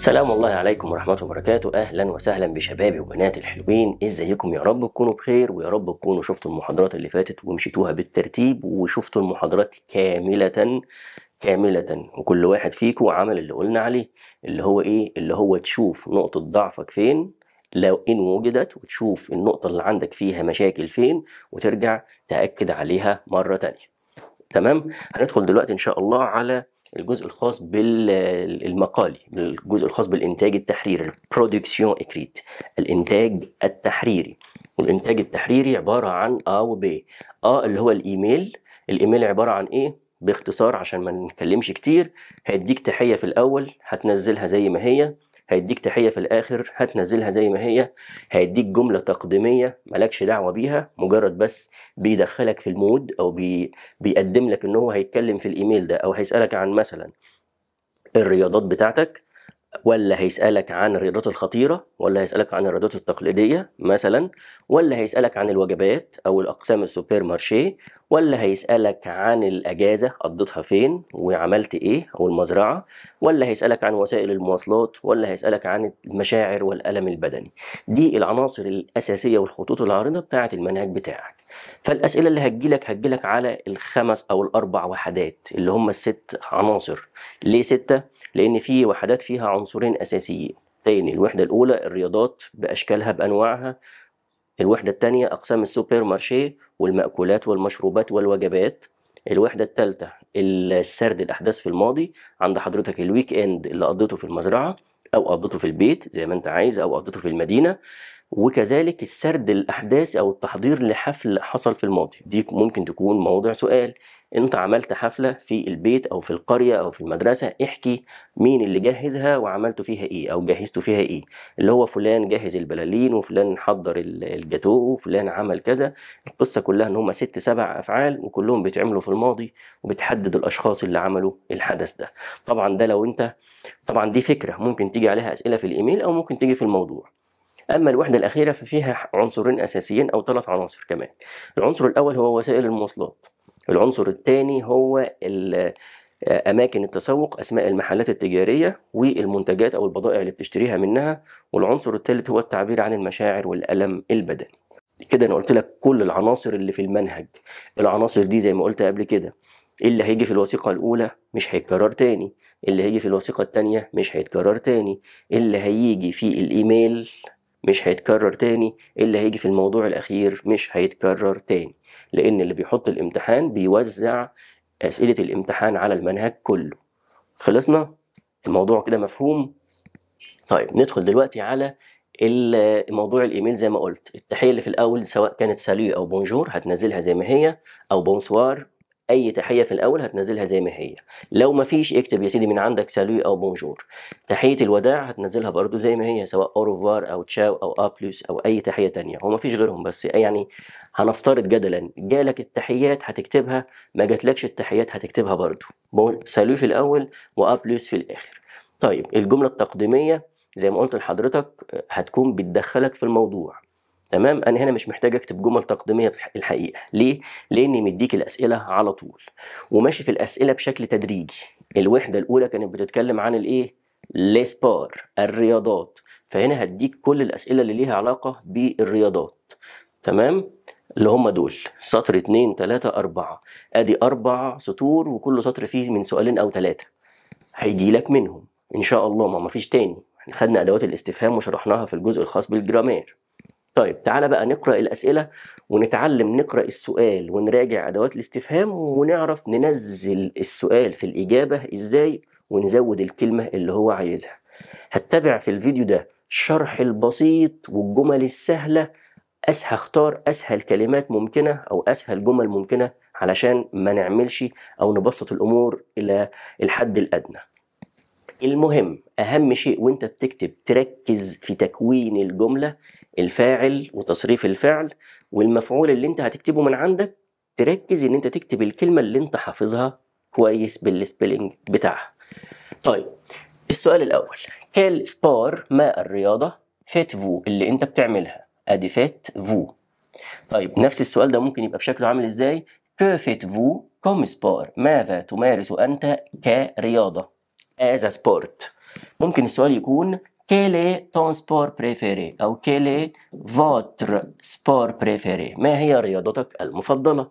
سلام الله عليكم ورحمة الله وبركاته أهلا وسهلا بشبابي وبناتي الحلوين إزيكم يا رب تكونوا بخير ويا رب تكونوا شفتوا المحاضرات اللي فاتت ومشيتوها بالترتيب وشفتوا المحاضرات كاملة كاملة وكل واحد فيكم عمل اللي قلنا عليه اللي هو إيه اللي هو تشوف نقطة ضعفك فين لو إن وجدت وتشوف النقطة اللي عندك فيها مشاكل فين وترجع تأكد عليها مرة تانية تمام هندخل دلوقتي إن شاء الله على الجزء الخاص بالمقالي الجزء الخاص بالإنتاج التحريري البرودكسيون إكريت الإنتاج التحريري والإنتاج التحريري عبارة عن أ وب أ اللي هو الإيميل الإيميل عبارة عن إيه؟ باختصار عشان ما نتكلمش كتير هيديك تحية في الأول هتنزلها زي ما هي هيديك تحية في الآخر هتنزلها زي ما هي هيديك جملة تقديمية مالكش دعوة بيها مجرد بس بيدخلك في المود أو بي بيقدم لك إن هو هيتكلم في الإيميل ده أو هيسألك عن مثلا الرياضات بتاعتك ولا هيسألك عن الرياضات الخطيرة ولا هيسألك عن الرياضات التقليدية مثلا ولا هيسألك عن الوجبات أو الأقسام السوبر مارشيه ولا هيسألك عن الأجازة قضيتها فين وعملت إيه أو المزرعة ولا هيسألك عن وسائل المواصلات ولا هيسألك عن المشاعر والألم البدني دي العناصر الأساسية والخطوط العريضة بتاعة المنهج بتاعك فالأسئلة اللي هتجيلك هتجيلك على الخمس أو الأربع وحدات اللي هم الست عناصر ليه ستة؟ لأن في وحدات فيها عنصرين أساسيين تاني الوحدة الأولى الرياضات بأشكالها بأنواعها الوحدة الثانية أقسام السوبر مارشيه والمأكولات والمشروبات والوجبات الوحدة الثالثة السرد الأحداث في الماضي عند حضرتك الويك إند اللي قضيته في المزرعة أو قضيته في البيت زي ما أنت عايز أو قضيته في المدينة وكذلك السرد الاحداث او التحضير لحفل حصل في الماضي دي ممكن تكون موضع سؤال انت عملت حفله في البيت او في القريه او في المدرسه احكي مين اللي جهزها وعملتوا فيها ايه او جهزتوا فيها ايه اللي هو فلان جهز البلالين وفلان حضر الجاتو وفلان عمل كذا القصه كلها ان هم ست سبع افعال وكلهم بيتعملوا في الماضي وبتحدد الاشخاص اللي عملوا الحدث ده طبعا ده لو انت طبعا دي فكره ممكن تيجي عليها اسئله في الايميل او ممكن تيجي في الموضوع أما الوحدة الأخيرة ففيها عنصرين أساسيين أو ثلاث عناصر كمان العنصر الأول هو وسائل المواصلات العنصر الثاني هو آه، أماكن التسوق أسماء المحلات التجارية والمنتجات أو البضائع اللي بتشتريها منها والعنصر الثالث هو التعبير عن المشاعر والألم البدني كده أنا قلت لك كل العناصر اللي في المنهج العناصر دي زي ما قلت قبل كده اللي هيجي في الوثيقة الأولى مش هيتكرر تاني اللي هيجي في الوثيقة التانية مش هيتكرر تاني اللي هيجي في الإيميل مش هيتكرر تاني اللي هيجي في الموضوع الأخير مش هيتكرر تاني لأن اللي بيحط الامتحان بيوزع أسئلة الامتحان على المنهج كله خلصنا الموضوع كده مفهوم طيب ندخل دلوقتي على موضوع الايميل زي ما قلت التحيه اللي في الاول سواء كانت سالي او بونجور هتنزلها زي ما هي او بونسوار اي تحيه في الاول هتنزلها زي ما هي لو ما فيش اكتب يا سيدي من عندك سالو او بونجور تحيه الوداع هتنزلها برضو زي ما هي سواء اوروفوار او تشاو او ابلوس او اي تحيه تانية هو ما فيش غيرهم بس يعني هنفترض جدلا جالك التحيات هتكتبها ما جاتلكش التحيات هتكتبها برضو سالو في الاول وابلوس في الاخر طيب الجمله التقديميه زي ما قلت لحضرتك هتكون بتدخلك في الموضوع تمام انا هنا مش محتاج اكتب جمل تقديميه الحقيقه ليه لاني مديك الاسئله على طول وماشي في الاسئله بشكل تدريجي الوحده الاولى كانت بتتكلم عن الايه ليسبار الرياضات فهنا هديك كل الاسئله اللي ليها علاقه بالرياضات تمام اللي هم دول سطر 2 3 4 ادي اربع سطور وكل سطر فيه من سؤالين او ثلاثه هيجي لك منهم ان شاء الله ما مفيش تاني احنا خدنا ادوات الاستفهام وشرحناها في الجزء الخاص بالجرامير طيب تعالى بقى نقرأ الأسئلة ونتعلم نقرأ السؤال ونراجع أدوات الاستفهام ونعرف ننزل السؤال في الإجابة إزاي ونزود الكلمة اللي هو عايزها هتبع في الفيديو ده الشرح البسيط والجمل السهلة اسهل هختار أسهل كلمات ممكنة أو أسهل جمل ممكنة علشان ما نعملش أو نبسط الأمور إلى الحد الأدنى المهم أهم شيء وأنت بتكتب تركز في تكوين الجملة الفاعل وتصريف الفعل والمفعول اللي انت هتكتبه من عندك تركز ان انت تكتب الكلمه اللي انت حافظها كويس بالسبيلنج بتاعها طيب السؤال الاول كال سبار ما الرياضه فات فو اللي انت بتعملها ادي فات فو طيب نفس السؤال ده ممكن يبقى بشكله عامل ازاي كو فات فو كوم سبار ماذا تمارس انت كرياضه از سبورت ممكن السؤال يكون quel est ton sport préféré أو quel est votre sport préféré ما هي رياضتك المفضلة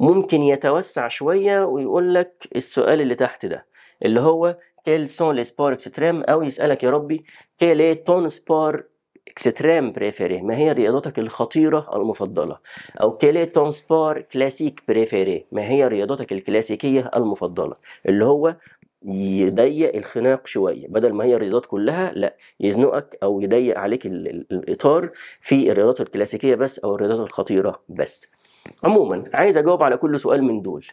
ممكن يتوسع شوية ويقول لك السؤال اللي تحت ده اللي هو quel sont les sports extrêmes أو يسألك يا ربي quel est ton sport اكستريم بريفيري ما هي رياضتك الخطيرة المفضلة أو كيلي تون سبور كلاسيك بريفيري ما هي رياضتك الكلاسيكية المفضلة اللي هو يضيق الخناق شويه بدل ما هي الرياضات كلها لا يزنقك او يضيق عليك الاطار في الرياضات الكلاسيكيه بس او الرياضات الخطيره بس عموما عايز اجاوب على كل سؤال من دول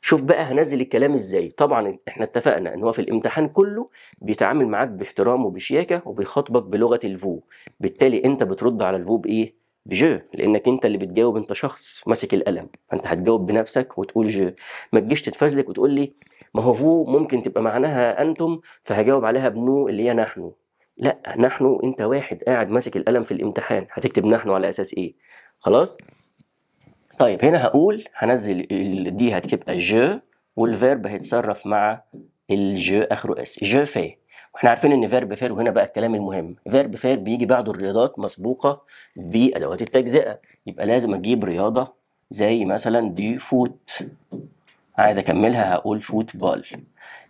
شوف بقى هنزل الكلام ازاي طبعا احنا اتفقنا ان هو في الامتحان كله بيتعامل معاك باحترام وبشياكه وبيخاطبك بلغه الفو بالتالي انت بترد على الفو بايه بجو لانك انت اللي بتجاوب انت شخص ماسك القلم فانت هتجاوب بنفسك وتقول جو ما تجيش تتفزلك وتقول لي ما هو فو ممكن تبقى معناها انتم فهجاوب عليها بنو اللي هي نحن لا نحن انت واحد قاعد ماسك القلم في الامتحان هتكتب نحن على اساس ايه خلاص طيب هنا هقول هنزل دي هتبقى جو والفيرب هيتصرف مع الجو اخره اس جو فيه واحنا عارفين ان فيرب فير وهنا بقى الكلام المهم فيرب فير بيجي بعده الرياضات مسبوقه بادوات التجزئه يبقى لازم اجيب رياضه زي مثلا دي فوت عايز اكملها هقول فوت بال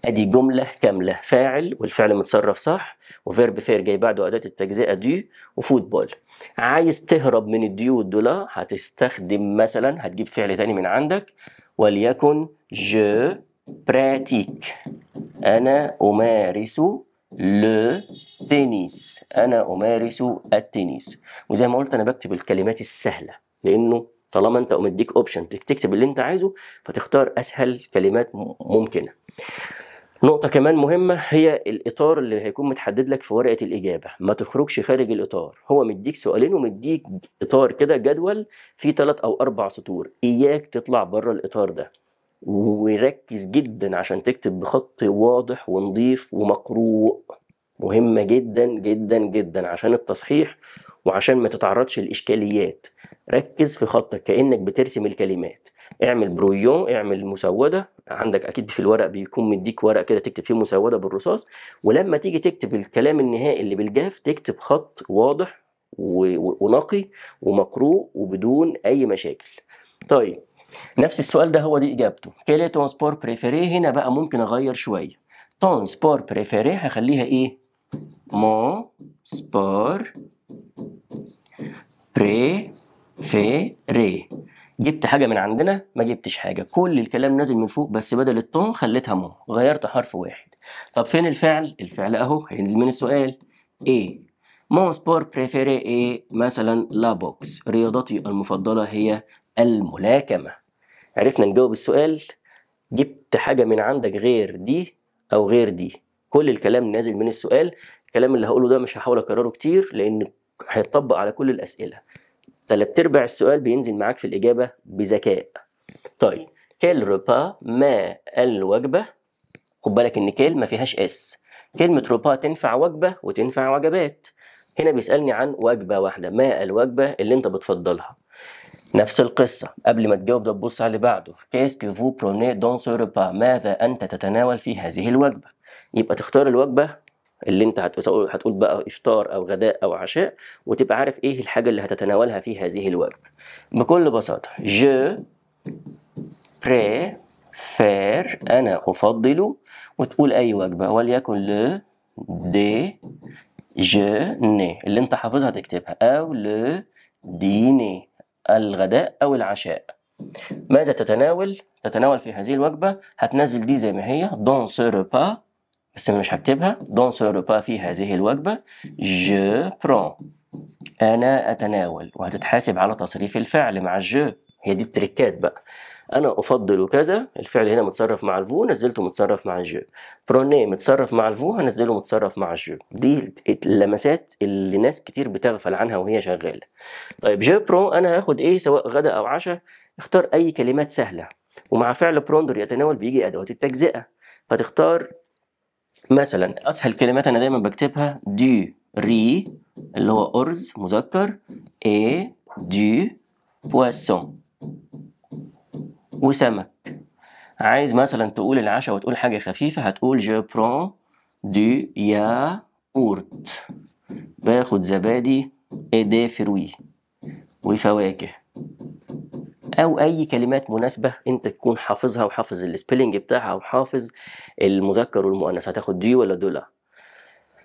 ادي جمله كامله فاعل والفعل متصرف صح وفيرب فير جاي بعده اداه التجزئه دي وفوت بال عايز تهرب من الديو والدولا هتستخدم مثلا هتجيب فعل تاني من عندك وليكن جو براتيك انا امارس لو تنس انا امارس التنس وزي ما قلت انا بكتب الكلمات السهله لانه طالما انت مديك اوبشن تكتب اللي انت عايزه فتختار اسهل كلمات ممكنه نقطة كمان مهمة هي الإطار اللي هيكون متحدد لك في ورقة الإجابة، ما تخرجش خارج الإطار، هو مديك سؤالين ومديك إطار كده جدول فيه ثلاث أو أربع سطور، إياك تطلع بره الإطار ده. وركز جدا عشان تكتب بخط واضح ونظيف ومقروء مهمة جدا جدا جدا عشان التصحيح وعشان ما تتعرضش لإشكاليات ركز في خطك كأنك بترسم الكلمات اعمل برويون اعمل مسودة عندك أكيد في الورق بيكون مديك ورق كده تكتب فيه مسودة بالرصاص ولما تيجي تكتب الكلام النهائي اللي بالجاف تكتب خط واضح ونقي ومقروء وبدون أي مشاكل طيب نفس السؤال ده هو دي اجابته كيلي ترانسبور بريفيري هنا بقى ممكن اغير شويه ترانسبور بريفيري هخليها ايه مون سبور بري في ري جبت حاجه من عندنا ما جبتش حاجه كل الكلام نازل من فوق بس بدل التون خليتها مو غيرت حرف واحد طب فين الفعل الفعل اهو هينزل من السؤال ايه مون سبور بريفيري ايه مثلا لا بوكس رياضتي المفضله هي الملاكمة عرفنا نجاوب السؤال جبت حاجة من عندك غير دي أو غير دي كل الكلام نازل من السؤال الكلام اللي هقوله ده مش هحاول أكرره كتير لأن هيتطبق على كل الأسئلة تلات أرباع السؤال بينزل معاك في الإجابة بذكاء طيب كيل روبا ما الوجبة خد بالك إن كيل ما فيهاش اس كلمة روبا تنفع وجبة وتنفع وجبات هنا بيسألني عن وجبة واحدة ما الوجبة اللي أنت بتفضلها نفس القصة قبل ما تجاوب ده تبص على اللي بعده كيس فو بروني دون سو ماذا أنت تتناول في هذه الوجبة يبقى تختار الوجبة اللي انت هتقول, هتقول بقى افطار او غداء او عشاء وتبقى عارف ايه الحاجة اللي هتتناولها في هذه الوجبة بكل بساطة je préfère انا افضل وتقول اي وجبة وليكن لو دي ني اللي انت حافظها تكتبها او لو ني الغداء أو العشاء ماذا تتناول؟ تتناول في هذه الوجبة هتنزل دي زي ما هي دون سو ريبا بس مش هكتبها دون سو ريبا في هذه الوجبة جو برون أنا أتناول وهتتحاسب على تصريف الفعل مع الجو هي دي التريكات بقى انا افضل كذا الفعل هنا متصرف مع الفو نزلته متصرف مع الجو بروني متصرف مع الفو هنزله متصرف مع الجو دي اللمسات اللي ناس كتير بتغفل عنها وهي شغاله طيب جو برون انا هاخد ايه سواء غدا او عشاء اختار اي كلمات سهله ومع فعل بروندر يتناول بيجي ادوات التجزئه فتختار مثلا اسهل كلمات انا دايما بكتبها دي ري اللي هو ارز مذكر اي دي بواسون وسمك عايز مثلا تقول العشاء وتقول حاجة خفيفة هتقول جو برون دو يا أورت باخد زبادي ايدي فروي وفواكه او اي كلمات مناسبه انت تكون حافظها وحافظ السبيلنج بتاعها وحافظ المذكر والمؤنث هتاخد دي ولا دولا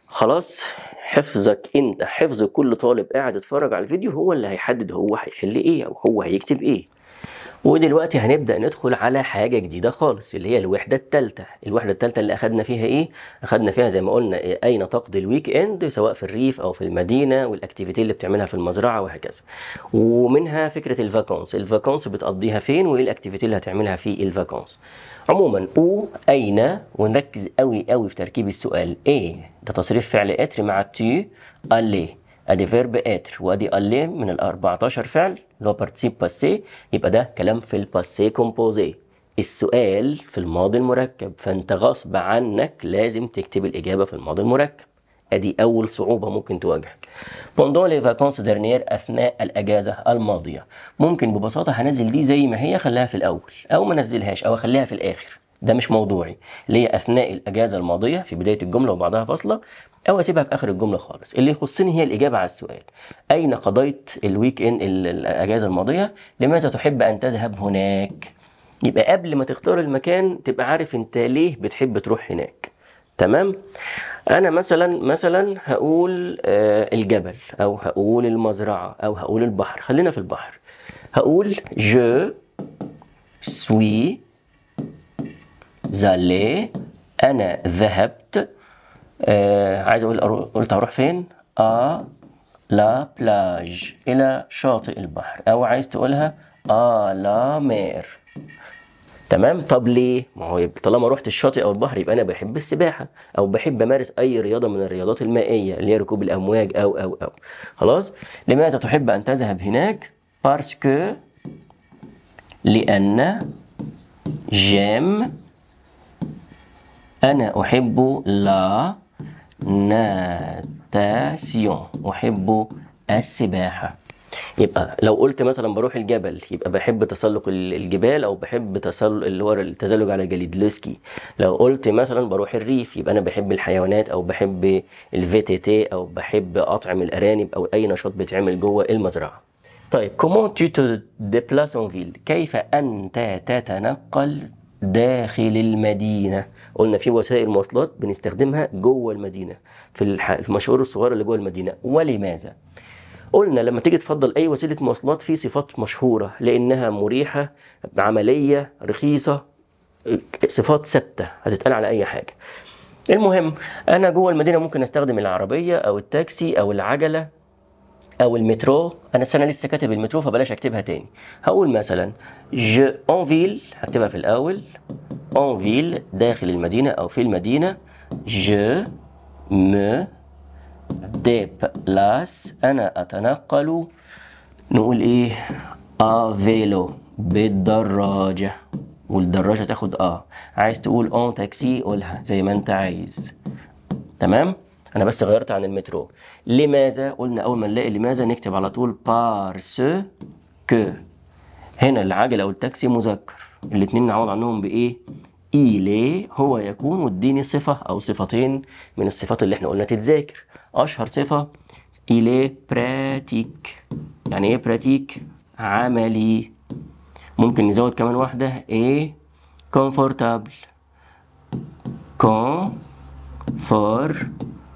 خلاص حفظك انت حفظ كل طالب قاعد يتفرج على الفيديو هو اللي هيحدد هو هيحل ايه او هو هيكتب ايه ودلوقتي هنبدأ ندخل على حاجة جديدة خالص اللي هي الوحدة الثالثة الوحدة الثالثة اللي أخدنا فيها إيه؟ أخدنا فيها زي ما قلنا إيه؟ أين تقضي الويك إند سواء في الريف أو في المدينة والأكتيفيتي اللي بتعملها في المزرعة وهكذا ومنها فكرة الفاكونس الفاكونس بتقضيها فين وإيه الأكتيفيتي اللي هتعملها في الفاكونس عموما أو أين ونركز قوي قوي في تركيب السؤال إيه ده تصريف فعل إتر مع تي الي ادي فيرب اتر وادي الين من ال 14 فعل اللي هو بارتيسيب باسي يبقى ده كلام في الباسي كومبوزي السؤال في الماضي المركب فانت غصب عنك لازم تكتب الاجابه في الماضي المركب ادي اول صعوبه ممكن تواجهك بوندون لي فاكونس ديرنيير اثناء الاجازه الماضيه ممكن ببساطه هنزل دي زي ما هي خليها في الاول او ما نزلهاش او اخليها في الاخر ده مش موضوعي اللي هي اثناء الاجازه الماضيه في بدايه الجمله وبعدها فاصله او اسيبها في اخر الجمله خالص اللي يخصني هي الاجابه على السؤال اين قضيت الويك ان الاجازه الماضيه لماذا تحب ان تذهب هناك يبقى قبل ما تختار المكان تبقى عارف انت ليه بتحب تروح هناك تمام انا مثلا مثلا هقول آه الجبل او هقول المزرعه او هقول البحر خلينا في البحر هقول جو سوي زالي انا ذهبت آه عايز اقول قلت هروح فين ا آه، لا بلاج الى شاطئ البحر او عايز تقولها ا آه، لا مير تمام طب ليه ما هو طالما رحت الشاطئ او البحر يبقى انا بحب السباحه او بحب امارس اي رياضه من الرياضات المائيه اللي هي ركوب الامواج او او او خلاص لماذا تحب ان تذهب هناك باسكو لان جيم أنا أحب لا ناتاسيون أحب السباحة يبقى لو قلت مثلا بروح الجبل يبقى بحب تسلق الجبال او بحب تسلق اللي هو التزلج على جليد لوسكي لو قلت مثلا بروح الريف يبقى انا بحب الحيوانات او بحب الفي تي تي او بحب اطعم الارانب او اي نشاط بيتعمل جوه المزرعه طيب كومون تو تو ديبلاس اون فيل كيف انت تتنقل داخل المدينه قلنا في وسائل مواصلات بنستخدمها جوه المدينه في المشاوير الصغيره اللي جوه المدينه ولماذا قلنا لما تيجي تفضل اي وسيله مواصلات في صفات مشهوره لانها مريحه عمليه رخيصه صفات ثابته هتتقال على اي حاجه المهم انا جوه المدينه ممكن استخدم العربيه او التاكسي او العجله او المترو انا السنه لسه كاتب المترو فبلاش اكتبها تاني هقول مثلا جو اونفيل هكتبها في الاول اونفيل داخل المدينه او في المدينه جو م ديبلاس انا اتنقل نقول ايه افيلو بالدراجه والدراجه تاخد اه عايز تقول اون تاكسي قولها زي ما انت عايز تمام انا بس غيرت عن المترو لماذا قلنا اول ما نلاقي لماذا نكتب على طول بارس كو هنا العجله او التاكسي مذكر الاثنين نعوض عنهم بايه إيلي هو يكون واديني صفة أو صفتين من الصفات اللي احنا قلنا تتذاكر أشهر صفة الي براتيك يعني إيه براتيك؟ عملي ممكن نزود كمان واحدة إيه كومفورتابل كونفورتابل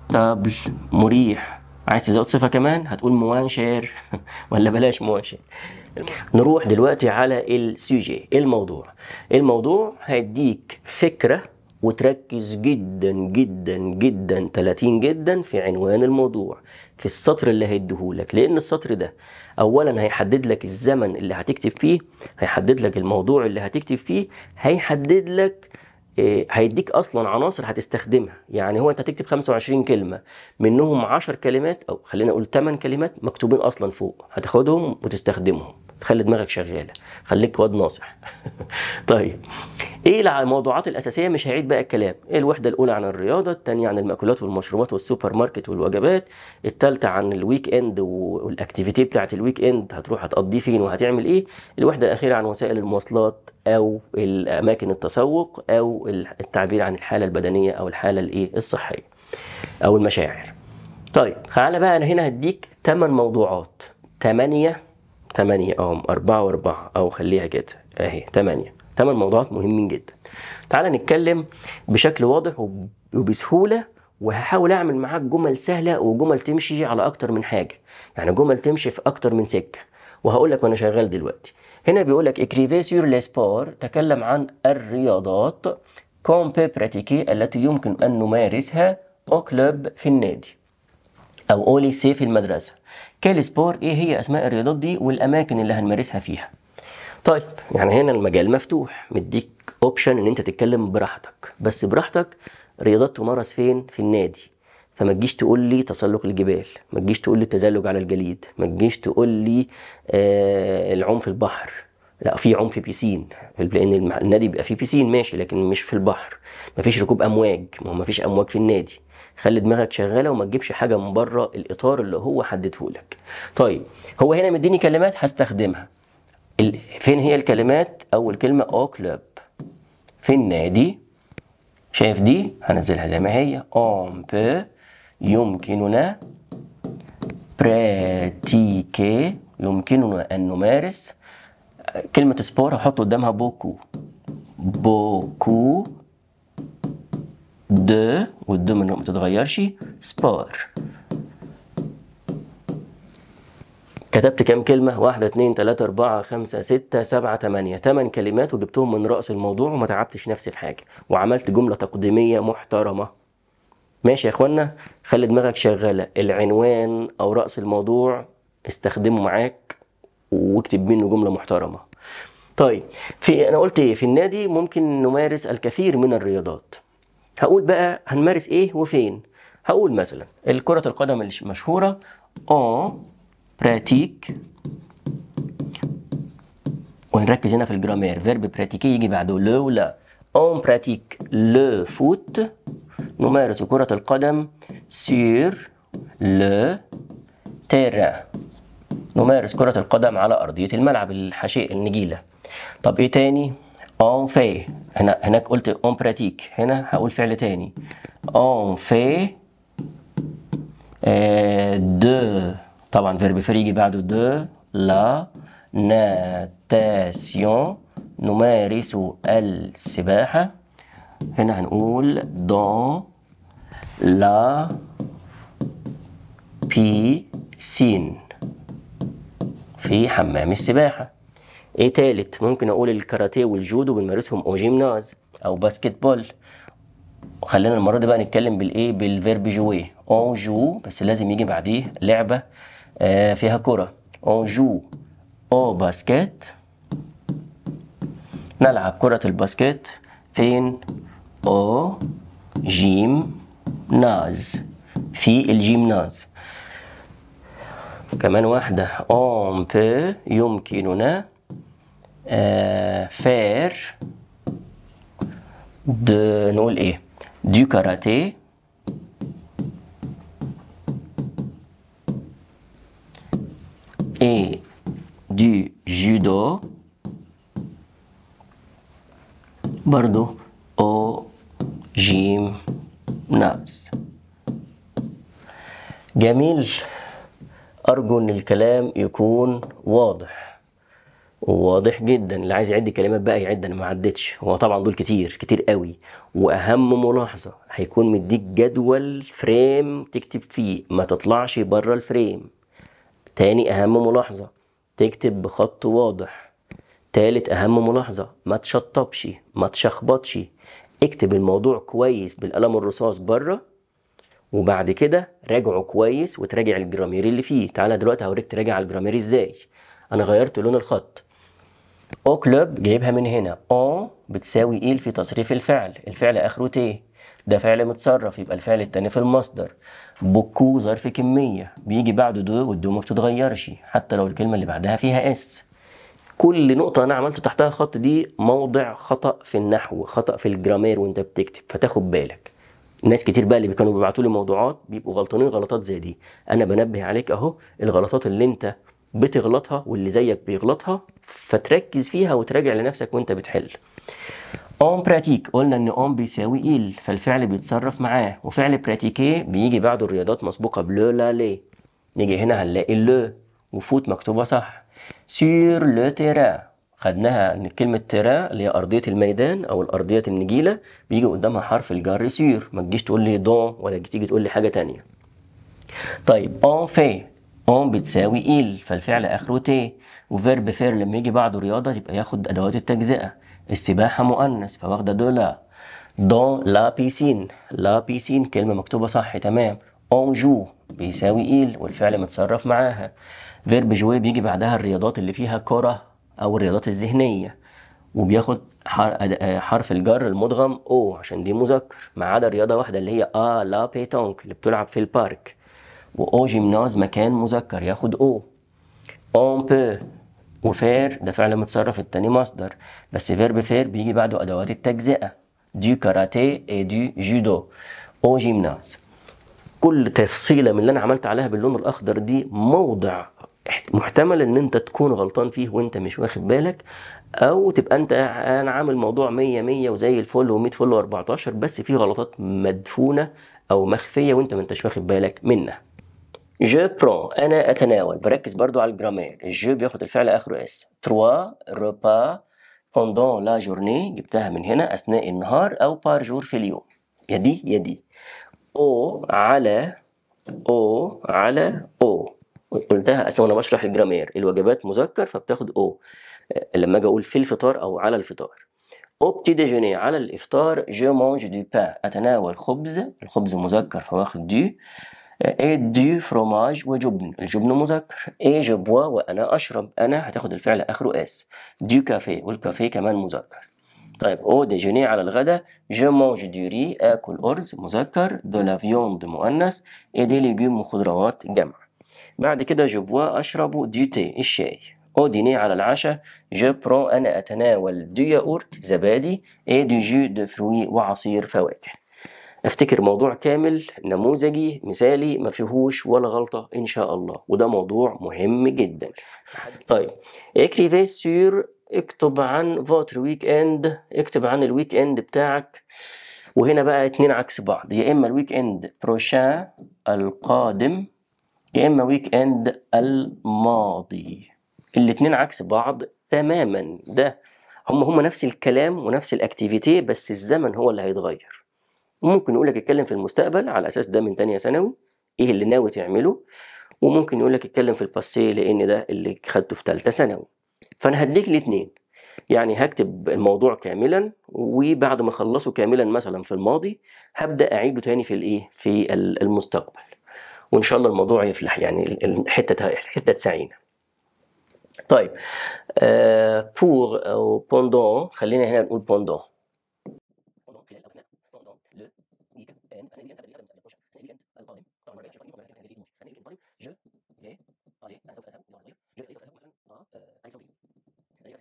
طبل مريح عايز تزود صفه كمان هتقول موانشير ولا بلاش موانشير نروح دلوقتي على السوجي إيه الموضوع الموضوع هيديك فكره وتركز جدا جدا جدا 30 جدا في عنوان الموضوع في السطر اللي هيديهولك لان السطر ده اولا هيحدد لك الزمن اللي هتكتب فيه هيحدد لك الموضوع اللي هتكتب فيه هيحدد لك آه، هيديك اصلا عناصر هتستخدمها يعني هو انت هتكتب 25 كلمه منهم 10 كلمات او خلينا نقول 8 كلمات مكتوبين اصلا فوق هتاخدهم وتستخدمهم تخلي دماغك شغاله خليك واد ناصح طيب ايه الموضوعات الاساسيه مش هعيد بقى الكلام إيه الوحده الاولى عن الرياضه الثانيه عن المأكولات والمشروبات والسوبر ماركت والوجبات الثالثه عن الويك اند والاكتيفيتي بتاعه الويك اند هتروح هتقضيه فين وهتعمل ايه الوحده الاخيره عن وسائل المواصلات او الاماكن التسوق او التعبير عن الحاله البدنيه او الحاله الايه الصحيه او المشاعر طيب تعالى بقى انا هنا هديك 8 موضوعات 8 8 او 4 و4 او خليها كده اهي 8 8 موضوعات مهمين جدا تعالى نتكلم بشكل واضح وبسهوله وهحاول اعمل معاك جمل سهله وجمل تمشي على اكتر من حاجه يعني جمل تمشي في اكتر من سكه وهقول لك وانا شغال دلوقتي هنا بيقول لك اكريفي سور لاسبور تكلم عن الرياضات كومبي براتيكي التي يمكن ان نمارسها او كلوب في النادي او اولي سي في المدرسه كالسبار ايه هي اسماء الرياضات دي والاماكن اللي هنمارسها فيها طيب يعني هنا المجال مفتوح مديك اوبشن ان انت تتكلم براحتك بس براحتك رياضات تمارس فين في النادي فما تجيش تقول لي تسلق الجبال ما تجيش تقول لي التزلج على الجليد ما تجيش تقول لي آه العوم في البحر لا في عوم في بيسين لان النادي بيبقى فيه بيسين ماشي لكن مش في البحر مفيش ركوب امواج ما هو مفيش امواج في النادي خلي دماغك شغاله وما تجيبش حاجه من بره الاطار اللي هو حدده لك طيب هو هنا مديني كلمات هستخدمها فين هي الكلمات اول كلمه او كلاب في النادي شايف دي هنزلها زي ما هي اون بو يمكننا براتيكي يمكننا ان نمارس كلمه سبور هحط قدامها بوكو بوكو د والد ما تتغيرش سبار كتبت كام كلمة؟ واحدة اتنين تلاتة أربعة خمسة ستة سبعة تمانية تمن كلمات وجبتهم من رأس الموضوع وما تعبتش نفسي في حاجة وعملت جملة تقديمية محترمة ماشي يا اخوانا خلي دماغك شغالة العنوان أو رأس الموضوع استخدمه معاك واكتب منه جملة محترمة طيب في أنا قلت إيه في النادي ممكن نمارس الكثير من الرياضات هقول بقى هنمارس ايه وفين هقول مثلا الكرة القدم المشهورة اون براتيك ونركز هنا في الجرامير فيرب براتيكي يجي بعده لو ولا اون براتيك لو فوت نمارس كرة القدم سير لو تيرا نمارس كرة القدم على أرضية الملعب الحشيء النجيلة طب إيه تاني؟ اون في هنا هناك قلت اون براتيك هنا هقول فعل تاني اون في دو طبعا فيرب فري يجي بعده دو لا ناتاسيون نمارس السباحة هنا هنقول دون لا بي سين في حمام السباحة ايه تالت ممكن اقول الكاراتيه والجودو بنمارسهم او جيمناز او باسكت بول خلينا المره دي بقى نتكلم بالايه بالفيرب جوي اون جو بس لازم يجي بعديه لعبه آه فيها كره اون جو او باسكت نلعب كرة الباسكت فين او جيم ناز في الجيمناز كمان واحدة اون بي يمكننا فار euh, دو نقول ايه دو karaté اي دو جودو برضو جيم نابس جميل أرجو أن الكلام يكون واضح واضح جدا اللي عايز يعد الكلمات بقى يعد انا ما عدتش هو طبعا دول كتير كتير قوي واهم ملاحظه هيكون مديك جدول فريم تكتب فيه ما تطلعش بره الفريم تاني اهم ملاحظه تكتب بخط واضح تالت اهم ملاحظه ما تشطبش ما تشخبطش اكتب الموضوع كويس بالقلم الرصاص بره وبعد كده راجعه كويس وتراجع الجرامير اللي فيه تعالى دلوقتي هوريك تراجع الجرامير ازاي انا غيرت لون الخط او كلوب جايبها من هنا او بتساوي ايه في تصريف الفعل الفعل اخره تي ده فعل متصرف يبقى الفعل التاني في المصدر بوكو ظرف كمية بيجي بعده دو والدو ما بتتغيرش حتى لو الكلمة اللي بعدها فيها اس كل نقطة أنا عملت تحتها خط دي موضع خطأ في النحو خطأ في الجرامير وأنت بتكتب فتاخد بالك ناس كتير بقى اللي كانوا بيبعتوا لي موضوعات بيبقوا غلطانين غلطات زي دي انا بنبه عليك اهو الغلطات اللي انت بتغلطها واللي زيك بيغلطها فتركز فيها وتراجع لنفسك وانت بتحل اون براتيك قلنا ان اون بيساوي ايل فالفعل بيتصرف معاه وفعل براتيكي بيجي بعده الرياضات مسبوقه بلو لا لي نيجي هنا هنلاقي لو وفوت مكتوبه صح سير لو تيران خدناها ان كلمه تيران اللي هي ارضيه الميدان او الارضيه النجيله بيجي قدامها حرف الجر سير ما تجيش تقول لي دون ولا تيجي تقول لي حاجه تانية طيب اون في اون بتساوي إيل فالفعل آخره تي وفيرب فير لما يجي بعده رياضة يبقى ياخد أدوات التجزئة السباحة مؤنث فواخدة دولا دون لا بيسين لا بيسين كلمة مكتوبة صح تمام اون جو بيساوي إيل والفعل متصرف معاها فيرب جوي بيجي بعدها الرياضات اللي فيها كرة أو الرياضات الذهنية وبياخد آه، حرف الجر المدغم او عشان دي مذكر ما عدا رياضه واحده اللي هي اه لا بيتونك اللي بتلعب في البارك واو جيمناز مكان مذكر ياخد او اون بو وفير ده فعل متصرف التاني مصدر بس فيرب فير بيجي بعده ادوات التجزئه دو كاراتيه اي دو جودو او جيمناز كل تفصيله من اللي انا عملت عليها باللون الاخضر دي موضع محتمل ان انت تكون غلطان فيه وانت مش واخد بالك او تبقى انت انا عامل موضوع 100 100 وزي الفل و100 فل و14 بس في غلطات مدفونه او مخفيه وانت ما انتش واخد بالك منها جو برون انا اتناول بركز برضو على الجرامير الجو بياخد الفعل اخره اس تروا روبا بوندون لا جورني جبتها من هنا اثناء النهار او بار جور في اليوم يا دي يا دي او على او على او قلتها اصل وانا بشرح الجرامير الوجبات مذكر فبتاخد او لما اجي اقول في الفطار او على الفطار او بتي ديجوني على الافطار جو مونج دو بان اتناول خبز الخبز مذكر فواخد دي اي دي فروماج وجبن الجبن مذكر اي بوا وانا اشرب انا هتاخد الفعل اخره اس دي كافيه والكافيه كمان مذكر طيب او ديجوني على الغداء جو مونج دو ري اكل ارز مذكر دو لافيوند مؤنث اي دي ليجوم وخضروات جمع بعد كده جو بوا اشرب دي تي الشاي او ديني على العشاء جو برون انا اتناول دو ياورت زبادي اي دي جو دو فروي وعصير فواكه افتكر موضوع كامل نموذجي مثالي ما فيهوش ولا غلطه ان شاء الله وده موضوع مهم جدا طيب اكريفي سور اكتب عن فوتر ويك اند اكتب عن الويك اند بتاعك وهنا بقى اتنين عكس بعض يا اما الويك اند بروشان القادم يا اما ويك اند الماضي الاتنين عكس بعض تماما ده هم هم نفس الكلام ونفس الاكتيفيتي بس الزمن هو اللي هيتغير ممكن يقول لك اتكلم في المستقبل على اساس ده من تانية ثانوي ايه اللي ناوي تعمله وممكن يقول لك اتكلم في الباسيه لان ده اللي خدته في ثالثه ثانوي فانا هديك الاثنين يعني هكتب الموضوع كاملا وبعد ما اخلصه كاملا مثلا في الماضي هبدا اعيده تاني في الايه في المستقبل وان شاء الله الموضوع يفلح يعني الحته حته تسعينا طيب بور او بوندون خلينا هنا نقول بوندون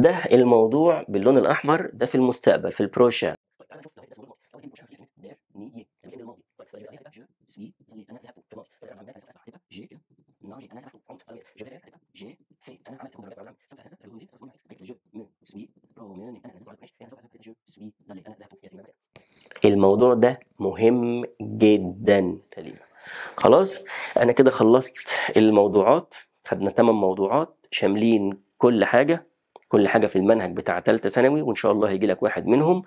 ده الموضوع باللون الأحمر ده في المستقبل في البروشا الموضوع ده مهم جدا سليم خلاص انا كده خلصت الموضوعات خدنا ثمان موضوعات شاملين كل حاجه كل حاجة في المنهج بتاع تالتة ثانوي وإن شاء الله هيجي لك واحد منهم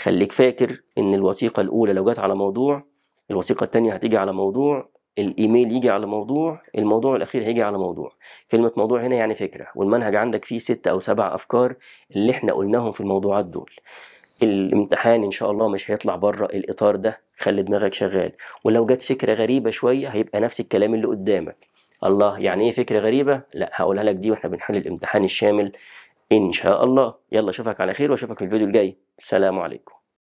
خليك فاكر إن الوثيقة الأولى لو جت على موضوع الوثيقة الثانية هتيجي على موضوع الايميل يجي على موضوع الموضوع الاخير هيجي على موضوع كلمه موضوع هنا يعني فكره والمنهج عندك فيه ست او سبع افكار اللي احنا قلناهم في الموضوعات دول الامتحان ان شاء الله مش هيطلع بره الاطار ده خلي دماغك شغال ولو جت فكره غريبه شويه هيبقى نفس الكلام اللي قدامك الله يعني ايه فكره غريبه لا هقولها لك دي واحنا بنحل الامتحان الشامل إن شاء الله يلا أشوفك على خير وأشوفك في الفيديو الجاي السلام عليكم